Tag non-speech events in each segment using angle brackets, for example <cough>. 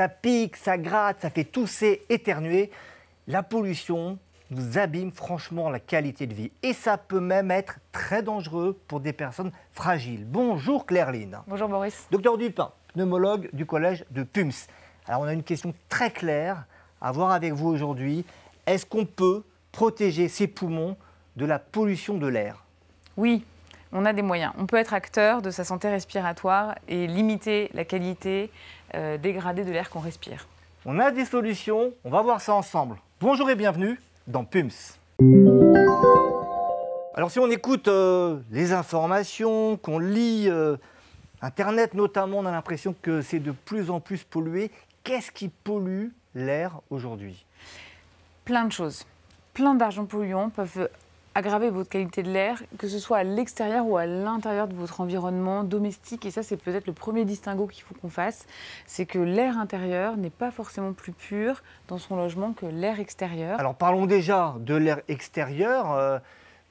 ça pique, ça gratte, ça fait tousser, éternuer. La pollution nous abîme franchement la qualité de vie et ça peut même être très dangereux pour des personnes fragiles. Bonjour claire Bonjour Boris. Docteur Dupin, pneumologue du collège de PUMS. Alors on a une question très claire à voir avec vous aujourd'hui. Est-ce qu'on peut protéger ses poumons de la pollution de l'air Oui, on a des moyens. On peut être acteur de sa santé respiratoire et limiter la qualité euh, dégradé de l'air qu'on respire. On a des solutions, on va voir ça ensemble. Bonjour et bienvenue dans PUMS. Alors si on écoute euh, les informations, qu'on lit euh, Internet notamment, on a l'impression que c'est de plus en plus pollué. Qu'est-ce qui pollue l'air aujourd'hui Plein de choses. Plein d'argent polluants peuvent aggraver votre qualité de l'air, que ce soit à l'extérieur ou à l'intérieur de votre environnement domestique. Et ça, c'est peut-être le premier distinguo qu'il faut qu'on fasse. C'est que l'air intérieur n'est pas forcément plus pur dans son logement que l'air extérieur. Alors parlons déjà de l'air extérieur. Euh,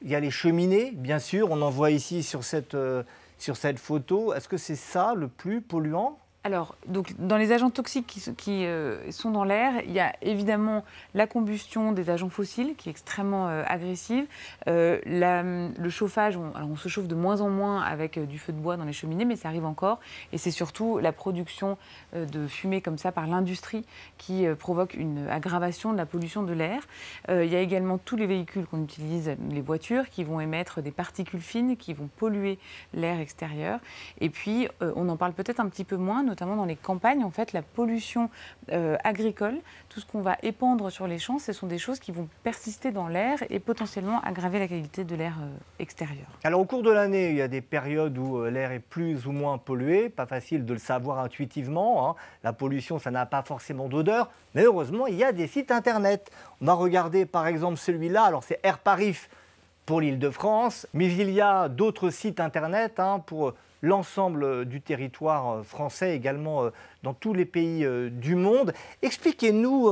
il y a les cheminées, bien sûr. On en voit ici sur cette, euh, sur cette photo. Est-ce que c'est ça le plus polluant alors, donc, dans les agents toxiques qui, euh, sont dans l'air, il y a évidemment la combustion des agents fossiles qui est extrêmement euh, agressive, euh, le chauffage, alors on se chauffe de moins en moins avec du feu de bois dans les cheminées, mais ça arrive encore, et c'est surtout la production de fumée comme ça par l'industrie qui provoque une aggravation de la pollution de l'air. il y a également tous les véhicules qu'on utilise, les voitures, qui vont émettre des particules fines qui vont polluer l'air extérieur, et puis on en parle peut-être un petit peu moins notamment dans les campagnes, en fait, la pollution euh, agricole, tout ce qu'on va épandre sur les champs, ce sont des choses qui vont persister dans l'air et potentiellement aggraver la qualité de l'air euh, extérieur. Alors, au cours de l'année, il y a des périodes où euh, l'air est plus ou moins pollué, pas facile de le savoir intuitivement. Hein. La pollution, ça n'a pas forcément d'odeur, mais heureusement, il y a des sites internet. On a regardé par exemple celui-là, alors c'est Air pour l'île de France, mais il y a d'autres sites internet hein, pour l'ensemble euh, du territoire euh, français, également euh, dans tous les pays du monde. Expliquez-nous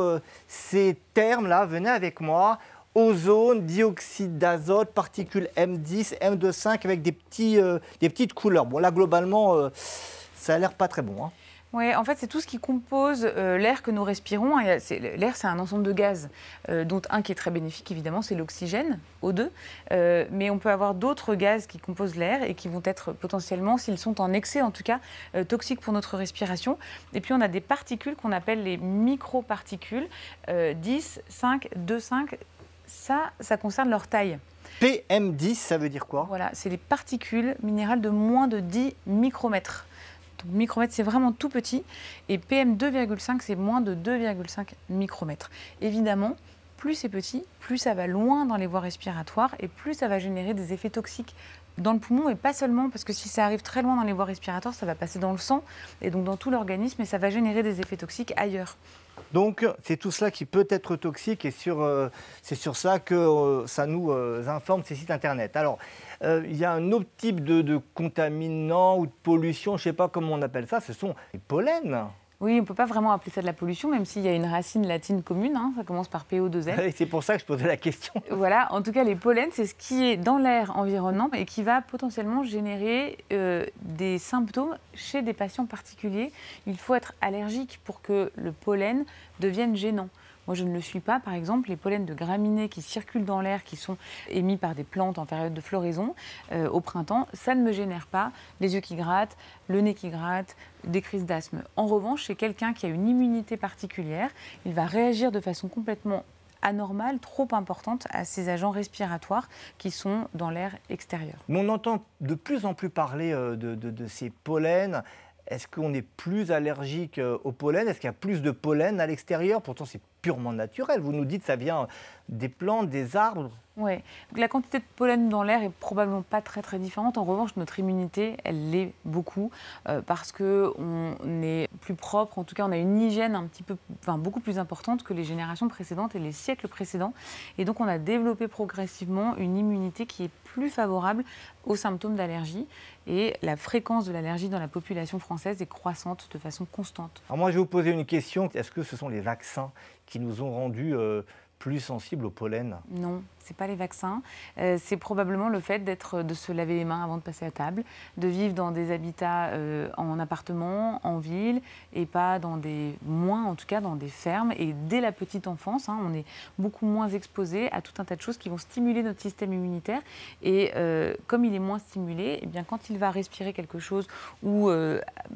ces termes-là, venez avec moi. Ozone, dioxyde d'azote, particules M10, M25 avec des, petits, petites couleurs. Bon là globalement, ça a l'air pas très bon. Hein. Oui, en fait, c'est tout ce qui compose euh, l'air que nous respirons. Euh, l'air, c'est un ensemble de gaz, euh, dont un qui est très bénéfique, évidemment, c'est l'oxygène, O2. mais on peut avoir d'autres gaz qui composent l'air et qui vont être potentiellement, s'ils sont en excès en tout cas, toxiques pour notre respiration. Et puis, on a des particules qu'on appelle les microparticules, 10, 5, 2, 5. Ça, ça concerne leur taille. PM10, ça veut dire quoi Voilà, c'est les particules minérales de moins de 10 micromètres. Donc micromètre, c'est vraiment tout petit. Et PM2,5, c'est moins de 2,5 micromètres. Évidemment, plus c'est petit, plus ça va loin dans les voies respiratoires et plus ça va générer des effets toxiques dans le poumon et pas seulement, parce que si ça arrive très loin dans les voies respiratoires, ça va passer dans le sang et donc dans tout l'organisme et ça va générer des effets toxiques ailleurs. Donc c'est tout cela qui peut être toxique et euh, c'est sur cela que euh, ça nous euh, informe ces sites internet. Alors il y a un autre type de, de contaminant ou de pollution, je ne sais pas comment on appelle ça, ce sont les pollens. Oui, on ne peut pas vraiment appeler ça de la pollution, même s'il y a une racine latine commune. Hein. ça commence par PO2N. c'est pour ça que je posais la question. <laughs> Voilà, en tout cas, les pollens, c'est ce qui est dans l'air environnant et qui va potentiellement générer euh, des symptômes chez des patients particuliers. Il faut être allergique pour que le pollen devienne gênant. Moi, je ne le suis pas. Par exemple, les pollens de graminées qui circulent dans l'air, qui sont émis par des plantes en période de floraison euh, au printemps, ça ne me génère pas les yeux qui grattent, le nez qui gratte, des crises d'asthme. En revanche, chez quelqu'un qui a une immunité particulière, il va réagir de façon complètement anormale, trop importante à ces agents respiratoires qui sont dans l'air extérieur. on entend de plus en plus parler euh, de, de ces pollens. Est-ce qu'on est plus allergique euh, au pollen Est-ce qu'il y a plus de pollen à l'extérieur Pourtant, c'est purement naturel. Vous nous dites ça vient des plantes, des arbres. Oui, la quantité de pollen dans l'air est probablement pas très très différente. En revanche, notre immunité, elle l'est beaucoup euh, parce que on est plus propre. En tout cas, on a une hygiène un petit peu, enfin, beaucoup plus importante que les générations précédentes et les siècles précédents. Et donc, on a développé progressivement une immunité qui est plus favorable aux symptômes d'allergie. Et la fréquence de l'allergie dans la population française est croissante de façon constante. Alors moi, je vais vous poser une question. Est-ce que ce sont les vaccins qui nous ont rendus euh, plus sensible au pollen Non c'est pas les vaccins, euh, c'est probablement le fait d'être, de se laver les mains avant de passer à table, de vivre dans des habitats euh, en appartement, en ville, et pas dans des moins en tout cas dans des fermes. Et dès la petite enfance, hein, on est beaucoup moins exposé à tout un tas de choses qui vont stimuler notre système immunitaire. Et euh, comme il est moins stimulé, et eh bien quand il va respirer quelque chose ou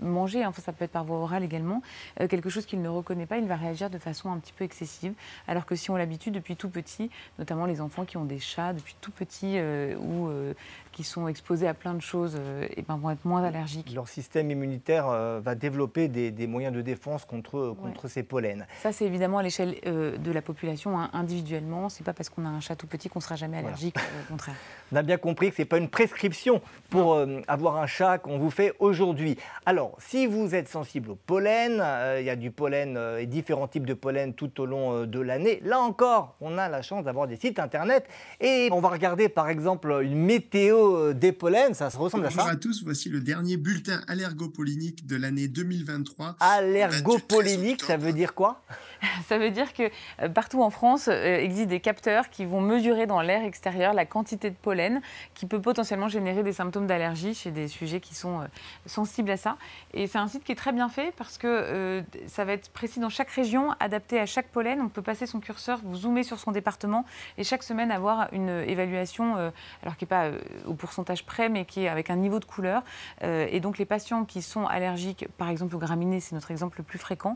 manger, hein, ça peut être par voie orale également, quelque chose qu'il ne reconnaît pas, il va réagir de façon un petit peu excessive. Alors que si on l'habitue depuis tout petit, notamment les enfants qui ont des chats depuis tout petit euh, ou euh, qui sont exposés à plein de choses euh, et ben, vont être moins allergiques. Leur système immunitaire euh, va développer des, moyens de défense contre, euh, contre ces pollens. Ça, c'est évidemment à l'échelle de la population, hein, individuellement. Ce n'est pas parce qu'on a un chat tout petit qu'on ne sera jamais allergique, au contraire. <laughs> On a bien compris que ce n'est pas une prescription pour avoir un chat qu'on vous fait aujourd'hui. Alors, si vous êtes sensible au pollen, il y a du pollen et différents types de pollen tout au long de l'année. Là encore, on a la chance d'avoir des sites internet et on va regarder par exemple une météo des pollens, ça se ressemble à ça. Bonjour à tous, voici le dernier bulletin allergopolinique de l'année 2023. Allergopollinique, ça veut dire quoi <laughs> Ça veut dire que euh, partout en France il euh, existent des capteurs qui vont mesurer dans l'air extérieur la quantité de pollen qui peut potentiellement générer des symptômes d'allergie chez des sujets qui sont euh, sensibles à ça. Et c'est un site qui est très bien fait parce que ça va être précis dans chaque région, adapté à chaque pollen. On peut passer son curseur, vous zoomer sur son département et chaque semaine avoir une évaluation, alors qui n'est pas au pourcentage près, mais qui est avec un niveau de couleur. et donc les patients qui sont allergiques, par exemple aux graminées, c'est notre exemple le plus fréquent,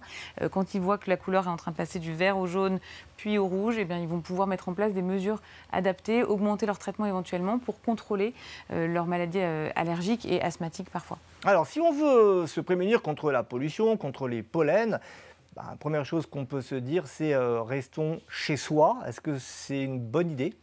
quand ils voient que la couleur a en train de passer du vert au jaune puis au rouge, et eh bien, ils vont pouvoir mettre en place des mesures adaptées, augmenter leur traitement éventuellement pour contrôler euh, leur maladie maladies euh, allergiques et asthmatiques parfois. Alors, si on veut se prémunir contre la pollution, contre les pollens, bah, première chose qu'on peut se dire, c'est euh, restons chez soi. Est-ce que c'est une bonne idée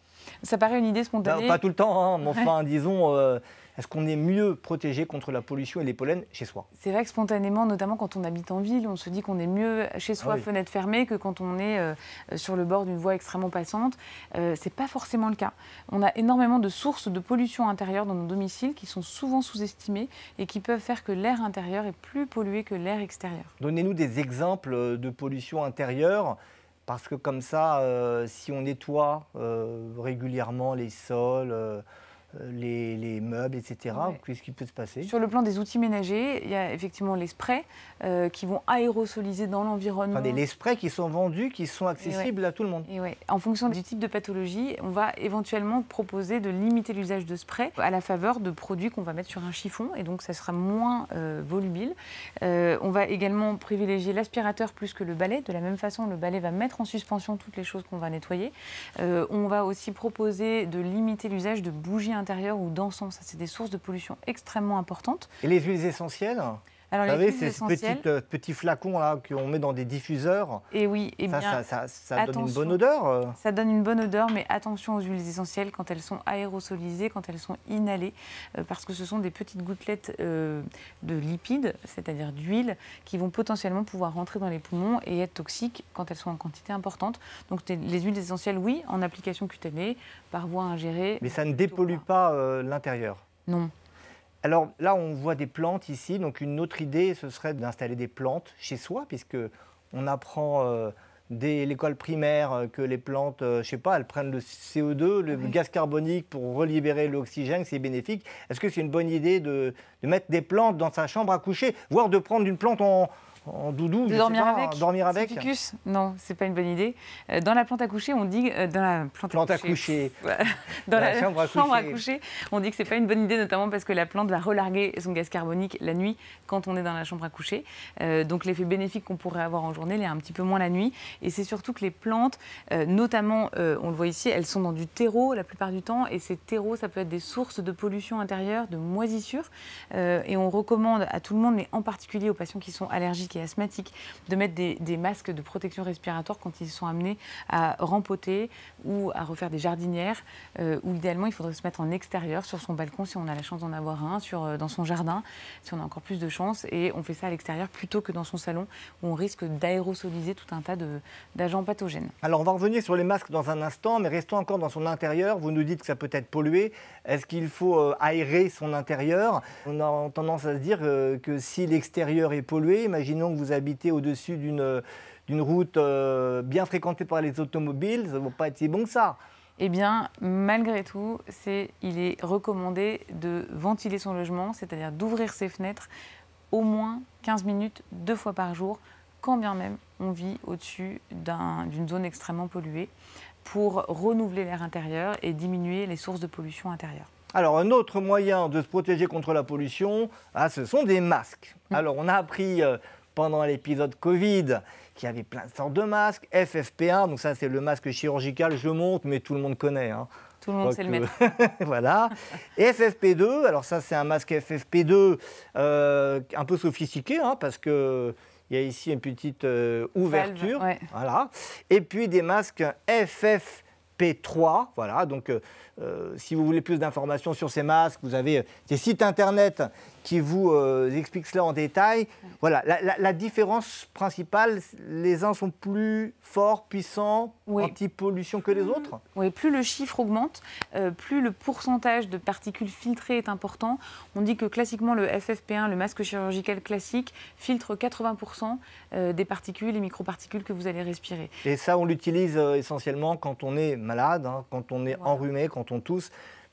ça paraît une idée spontanée. pas tout le temps, hein, mais enfin, disons, euh, est-ce qu'on est mieux protégé contre la pollution et les pollens chez soi C'est vrai que spontanément, notamment quand on habite en ville, on se dit qu'on est mieux chez soi, ah fenêtre fermée, que quand on est euh, sur le bord d'une voie extrêmement passante. Euh, Ce n'est pas forcément le cas. On a énormément de sources de pollution intérieure dans nos domiciles qui sont souvent sous-estimées et qui peuvent faire que l'air intérieur est plus pollué que l'air extérieur. Donnez-nous des exemples de pollution intérieure parce que comme ça, euh, si on nettoie euh, régulièrement les sols, euh, euh, les, meubles, etc. Qu'est-ce qui peut se passer Sur le plan des outils ménagers, il y a effectivement les sprays euh, qui vont aérosoliser dans l'environnement. les sprays qui sont vendus, qui sont accessibles à tout le monde. En fonction du type de pathologie, on va éventuellement proposer de limiter l'usage de sprays à la faveur de produits qu'on va mettre sur un chiffon et donc ça sera moins euh, volubile. on va également privilégier l'aspirateur plus que le balai. De la même façon, le balai va mettre en suspension toutes les choses qu'on va nettoyer. on va aussi proposer de limiter l'usage de bougies ou dans ça c'est des sources de pollution extrêmement importantes. Et les huiles essentielles alors, Vous savez, ces essentielles... petit euh, petits flacons là qu'on met dans des diffuseurs. Et eh oui, et eh ça, bien, ça, donne une bonne odeur. Euh. Ça donne une bonne odeur, mais attention aux huiles essentielles quand elles sont aérosolisées, quand elles sont inhalées, euh, parce que ce sont des petites gouttelettes de lipides, c'est-à-dire d'huile, qui vont potentiellement pouvoir rentrer dans les poumons et être toxiques quand elles sont en quantité importante. Donc les huiles essentielles, oui, en application cutanée, par voie ingérée. Mais ça ne dépollue pas, l'intérieur. Non, alors là, on voit des plantes ici. Donc une autre idée, ce serait d'installer des plantes chez soi, puisque on apprend euh, dès l'école primaire euh, que les plantes, je euh, je sais pas, elles prennent le CO2, le gaz carbonique pour relibérer l'oxygène, c'est bénéfique. Est-ce que c'est une bonne idée de, mettre des plantes dans sa chambre à coucher, voire de prendre une plante en en doudou, dormir, avec. dormir avec. Ficus Non, c'est pas une bonne idée. Euh, dans la plante à coucher, on dit euh, dans la plante, plante <laughs> dans, la, chambre, à, coucher. on dit que c'est pas une bonne idée, notamment parce que la plante va relarguer son gaz carbonique la nuit quand on est dans la chambre à coucher. Euh, donc l'effet bénéfique qu'on pourrait avoir en journée, est un petit peu moins la nuit. Et c'est surtout que les plantes, notamment, on le voit ici, elles sont dans du terreau la plupart du temps, et ces terreaux, ça peut être des sources de pollution intérieure, de moisissure. et on recommande à tout le monde, mais en particulier aux patients qui sont allergiques et asthmatiques, de mettre des, masques de protection respiratoire quand ils sont amenés à rempoter ou à refaire des jardinières, euh, où idéalement il faudrait se mettre en extérieur, sur son balcon si on a la chance d'en avoir un, sur, euh, dans son jardin si on a encore plus de chance, et on fait ça à l'extérieur plutôt que dans son salon où on risque d'aérosoliser tout un tas d'agents pathogènes. Alors on va revenir sur les masques dans un instant, mais restons encore dans son intérieur. Vous nous dites que ça peut être pollué. Est-ce qu'il faut euh, aérer son intérieur On a tendance à se dire que si l'extérieur est pollué, imaginons que vous habitez au-dessus d'une euh, route euh, bien fréquentée par les automobiles, ça ne va pas être si bon que ça. Eh bien, malgré tout, c'est, il est recommandé de ventiler son logement, c'est-à-dire d'ouvrir ses fenêtres au moins 15 minutes, deux fois par jour, quand bien même on vit au-dessus d'une zone extrêmement polluée, pour renouveler l'air intérieur et diminuer les sources de pollution intérieure. Alors, un autre moyen de se protéger contre la pollution, ah, ce sont des masques. Mmh. Alors, on a appris... Euh, pendant l'épisode Covid, qui avait plein de sortes de masques, FFP1, donc ça c'est le masque chirurgical, je monte, mais tout le monde connaît. Hein. Tout le monde sait le mettre. <laughs> voilà. FFP2, alors ça c'est un masque FFP2 euh, un peu sophistiqué, hein, parce que il y a ici une petite euh, ouverture. Voilà. Et puis des masques FFP3. Voilà. Donc, euh, si vous voulez plus d'informations sur ces masques, vous avez des sites internet qui vous euh, explique cela en détail. Voilà, la, différence principale, les uns sont plus forts, puissants, anti-pollution que les autres Oui, plus le chiffre augmente, euh, plus le pourcentage de particules filtrées est important. On dit que classiquement, le FFP1, le masque chirurgical classique, filtre 80% euh, des particules les microparticules que vous allez respirer. Et ça, on l'utilise essentiellement quand on est malade, hein, quand on est enrhumé, quand on tousse,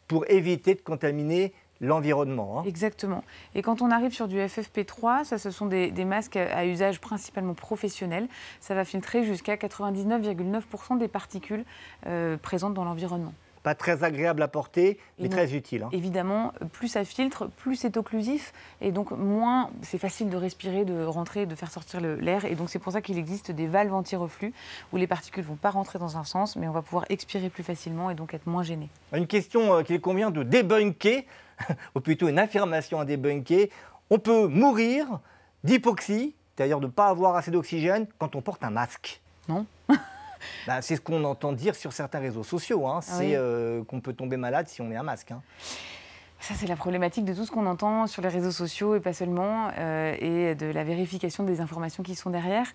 pour éviter de contaminer l'environnement. Hein. Exactement. Et quand on arrive sur du FFP3, ça, ce sont des, masques à, usage principalement professionnel. Ça va filtrer jusqu'à 99,9% des particules euh, présentes dans l'environnement très agréable à porter, mais très utile. Hein. Évidemment, plus ça filtre, plus c'est occlusif, et donc moins c'est facile de respirer, de rentrer, de faire sortir l'air. Et donc c'est pour ça qu'il existe des valves anti-reflux, où les particules ne vont pas rentrer dans un sens, mais on va pouvoir expirer plus facilement et donc être moins gêné. Une question euh, qu'il convient de débunker, <laughs> ou plutôt une affirmation à débunker. On peut mourir d'hypoxie, c'est-à-dire de ne pas avoir assez d'oxygène, quand on porte un masque. Non, bah, c'est ce qu'on entend dire sur certains réseaux sociaux. Hein. Ah c'est euh, qu'on peut tomber malade si on met un masque. Hein. Ça, c'est la problématique de tout ce qu'on entend sur les réseaux sociaux et pas seulement, euh, et de la vérification des informations qui sont derrière.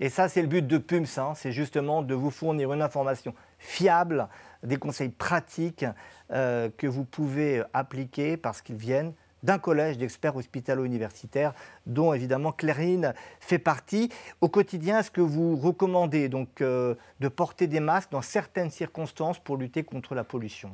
Et ça, c'est le but de PUMS, hein. c'est justement de vous fournir une information fiable, des conseils pratiques euh, que vous pouvez appliquer parce qu'ils viennent d'un collège d'experts hospitalo-universitaires, dont évidemment Clérine fait partie. Au quotidien, est-ce que vous recommandez donc euh, de porter des masques dans certaines circonstances pour lutter contre la pollution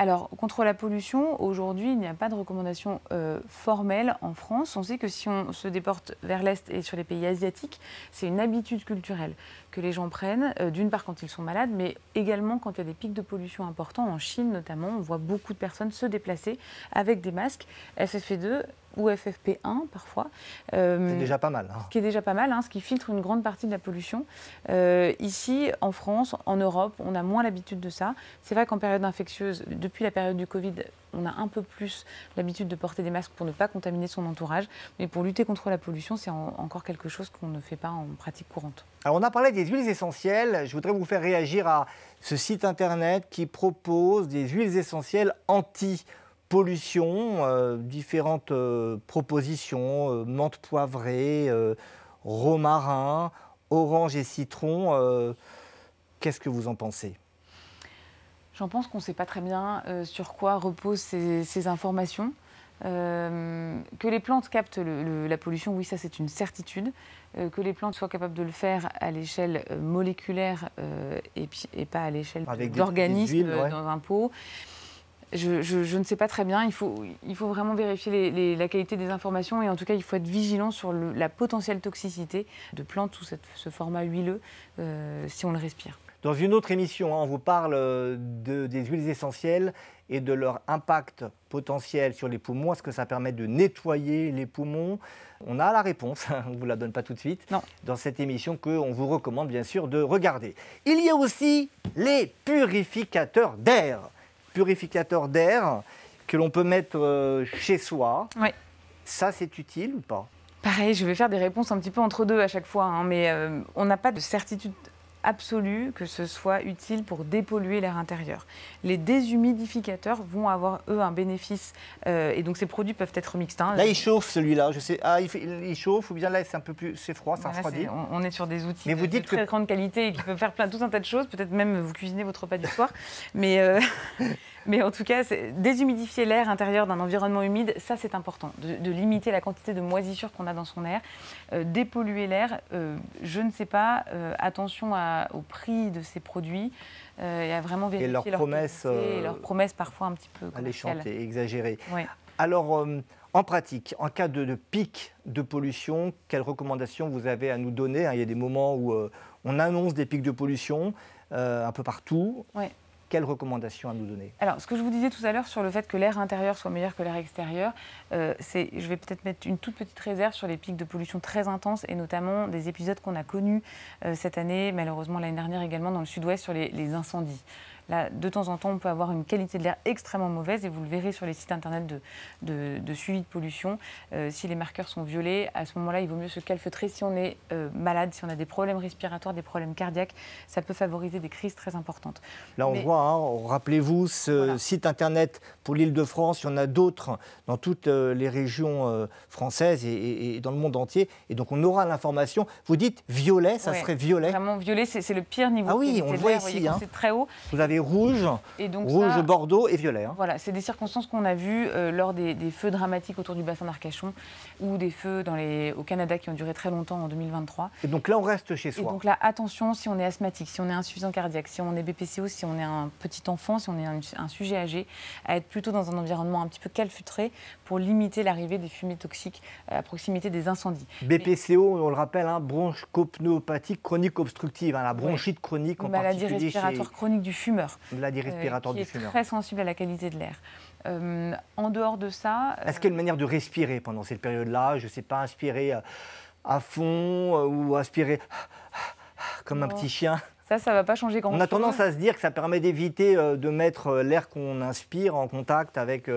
alors, contre la pollution, aujourd'hui, il n'y a pas de recommandation euh, formelle en France. On sait que si on se déporte vers l'Est et sur les pays asiatiques, c'est une habitude culturelle que les gens prennent, euh, d'une part quand ils sont malades, mais également quand il y a des pics de pollution importants, en Chine notamment, on voit beaucoup de personnes se déplacer avec des masques FFP2 ou FFP1 parfois. Euh, c'est déjà pas mal. Hein. Ce qui est déjà pas mal, hein, ce qui filtre une grande partie de la pollution. Euh, ici, en France, en Europe, on a moins l'habitude de ça. C'est vrai qu'en période infectieuse, depuis la période du Covid, on a un peu plus l'habitude de porter des masques pour ne pas contaminer son entourage. Mais pour lutter contre la pollution, c'est encore quelque chose qu'on ne fait pas en pratique courante. Alors on a parlé des huiles essentielles. Je voudrais vous faire réagir à ce site internet qui propose des huiles essentielles anti pollution, euh, différentes euh, propositions, euh, menthe poivrée, romarin, orange et citron. Qu'est-ce que vous en pensez J'en pense qu'on ne sait pas très bien sur quoi reposent ces, informations. que les plantes captent la pollution, oui, ça c'est une certitude. que les plantes soient capables de le faire à l'échelle moléculaire et, pas à l'échelle d'organisme dans un pot je, ne sais pas très bien. Il faut, vraiment vérifier la qualité des informations et en tout cas, il faut être vigilant sur la potentielle toxicité de plantes ou ce format huileux euh, si on le respire. Dans une autre émission, hein, on vous parle euh, des huiles essentielles et de leur impact potentiel sur les poumons. Est-ce que ça permet de nettoyer les poumons On a la réponse, <laughs> on ne vous la donne pas tout de suite, non. dans cette émission qu'on vous recommande bien sûr de regarder. Il y a aussi les purificateurs d'air purificateur d'air que l'on peut mettre euh, chez soi. Ça, c'est utile ou pas Pareil, je vais faire des réponses un petit peu entre deux à chaque fois, hein, mais euh, on n'a pas de certitude absolue que ce soit utile pour dépolluer l'air intérieur. Les déshumidificateurs vont avoir, eux, un bénéfice, euh, et donc ces produits peuvent être mixtes. Hein. Là, il chauffe celui-là, je sais. Ah, il, chauffe, ou bien là, c'est un peu plus. C'est froid, ça refroidit. On, est sur des outils de, vous dites très grande qualité qui peuvent faire plein, tout un tas de choses, peut-être même vous cuisinez votre repas du soir. Mais. <laughs> Mais en tout cas, déshumidifier l'air intérieur d'un environnement humide, ça c'est important, de, limiter la quantité de moisissures qu'on a dans son air. Euh, dépolluer l'air, euh, je ne sais pas, euh, attention au prix de ces produits et à vraiment vérifier leurs leur promesses. Et leurs promesses parfois un petit peu. Alléchantes et exagérées. Alors, en pratique, en cas de, pic de pollution, quelles recommandations vous avez à nous donner hein, Il y a des moments où on annonce des pics de pollution un peu partout. Oui. Quelles recommandations à nous donner Alors, ce que je vous disais tout à l'heure sur le fait que l'air intérieur soit meilleur que l'air extérieur, euh, je vais peut-être mettre une toute petite réserve sur les pics de pollution très intenses et notamment des épisodes qu'on a connus euh, cette année, malheureusement l'année dernière également dans le sud-ouest sur les, incendies. Là, de temps en temps, on peut avoir une qualité de l'air extrêmement mauvaise et vous le verrez sur les sites internet de, suivi de pollution. Euh, si les marqueurs sont violés, à ce moment-là, il vaut mieux se calfeutrer si on est malade, si on a des problèmes respiratoires, des problèmes cardiaques. Ça peut favoriser des crises très importantes. Là, on voit, hein, rappelez-vous, ce site internet pour l'île de France, il y en a d'autres dans toute euh, les régions euh, françaises et, dans le monde entier. Et donc on aura l'information. Vous dites violet, ça serait violet. Vraiment violet, c'est le pire niveau. Ah oui, on voit ici. Hein. C'est très haut. Vous avez rouge, et donc rouge, bordeaux et violet. Hein. Voilà, c'est des circonstances qu'on a vues euh, lors des, feux dramatiques autour du bassin d'Arcachon ou des feux dans les, au Canada qui ont duré très longtemps en 2023. Et donc là, on reste chez soi. donc là, attention, si on est asthmatique, si on est insuffisant cardiaque, si on est BPCO, si on est un petit enfant, si on est un, sujet âgé, à être plutôt dans un environnement un petit peu calfutré pour limiter l'arrivée des fumées toxiques euh, à proximité des incendies. BPCO, on le rappelle, hein, bronchopneumopathie chronique obstructive, hein, la bronchite chronique en Maladie respiratoire chronique du fumeur. La Maladie euh, respiratoire qui du est Très sensible à la qualité de l'air. Euh, en dehors de ça. Est-ce qu'il y a une manière de respirer pendant cette période-là Je ne sais pas, inspirer à fond ou aspirer comme un petit chien ça, ça ne va pas changer grand-chose. On a tendance à se dire que ça permet d'éviter de mettre l'air qu'on inspire en contact avec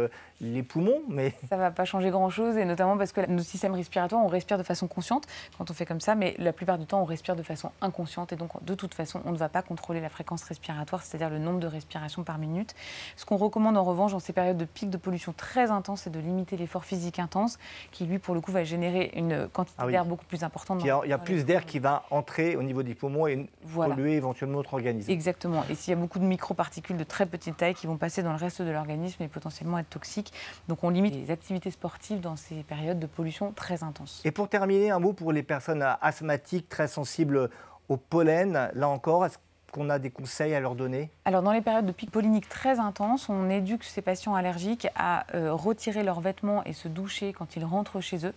les poumons, mais... <laughs> Ça ne va pas changer grand-chose, et notamment parce que notre système respiratoire, on respire de façon consciente quand on fait comme ça, mais la plupart du temps, on respire de façon inconsciente, et donc de toute façon, on ne va pas contrôler la fréquence respiratoire, c'est-à-dire le nombre de respirations par minute. Ce qu'on recommande en revanche, en ces périodes de pic de pollution très intense, c'est de limiter l'effort physique intense, qui lui, pour le coup, va générer une quantité ah d'air beaucoup plus importante. il y a, plus d'air qui va entrer au niveau des poumons et polluer éventuellement notre organisme. Exactement, et s'il y a beaucoup de microparticules de très petite taille qui vont passer dans le reste de l'organisme et potentiellement être toxiques, donc on limite les activités sportives dans ces périodes de pollution très intense. Et pour terminer, un mot pour les personnes euh, asthmatiques très sensibles au pollen. Là encore, qu'on a des conseils à leur donner Alors, dans les périodes de pic pollinique très intenses, on éduque ces patients allergiques à euh, retirer leurs vêtements et se doucher quand ils rentrent chez eux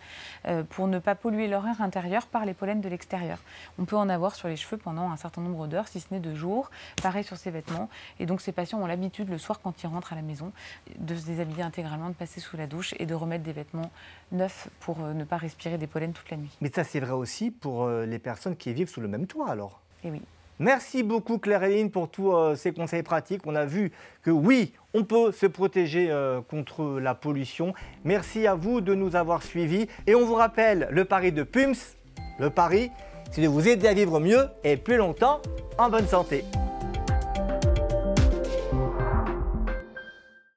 euh, pour ne pas polluer leur air intérieur par les pollens de l'extérieur. On peut en avoir sur les cheveux pendant un certain nombre d'heures, si ce n'est de jours, pareil sur ces vêtements. Et donc, ces patients ont l'habitude, le soir, quand ils rentrent à la maison, de se déshabiller intégralement, de passer sous la douche et de remettre des vêtements neufs pour euh, ne pas respirer des pollens toute la nuit. Mais ça, c'est vrai aussi pour les personnes qui vivent sous le même toit, alors Eh oui, Merci beaucoup Claire Hélène pour tous euh, ces conseils pratiques. On a vu que oui, on peut se protéger euh, contre la pollution. Merci à vous de nous avoir suivis. Et on vous rappelle le pari de PUMS. Le pari, c'est de vous aider à vivre mieux et plus longtemps en bonne santé.